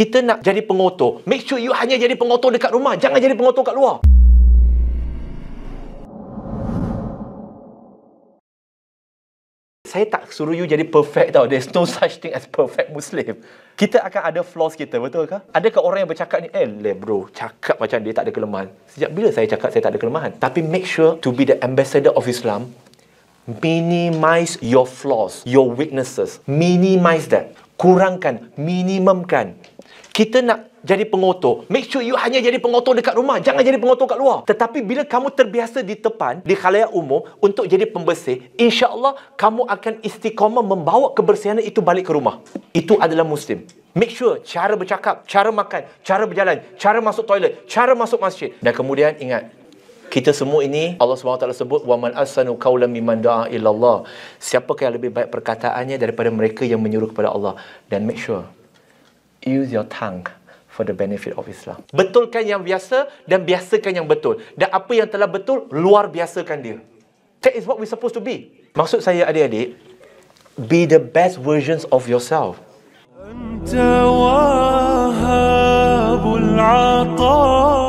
kita nak jadi pengotor, make sure you hanya jadi pengotor dekat rumah, jangan jadi pengotor kat luar. Saya tak suruh you jadi perfect tau. There's no such thing as perfect Muslim. Kita akan ada flaws kita, betul ke? Adakah orang yang bercakap ni, eh leh bro, cakap macam dia tak ada kelemahan. Sejak bila saya cakap saya tak ada kelemahan? Tapi make sure to be the ambassador of Islam, minimize your flaws, your weaknesses. Minimize that. Kurangkan, minimumkan. Kita nak jadi pengotor. Make sure you hanya jadi pengotor dekat rumah. Jangan jadi pengotor kat luar. Tetapi bila kamu terbiasa di tepan di khalayak umum, untuk jadi pembersih, insya Allah kamu akan istiqomah membawa kebersihan itu balik ke rumah. Itu adalah Muslim. Make sure cara bercakap, cara makan, cara berjalan, cara masuk toilet, cara masuk masjid. Dan kemudian ingat, kita semua ini Allah SWT sebut وَمَنْ أَسَنُ قَوْلَ مِمَنْ دَعَىٰ إِلَى اللَّهِ Siapakah yang lebih baik perkataannya daripada mereka yang menyuruh kepada Allah. Dan make sure, use your tongue for the benefit of Islam. Betulkan yang biasa dan biasakan yang betul. Dan apa yang telah betul, luar biasakan dia. That is what we supposed to be. Maksud saya adik-adik, be the best versions of yourself. Anta wahabul ataa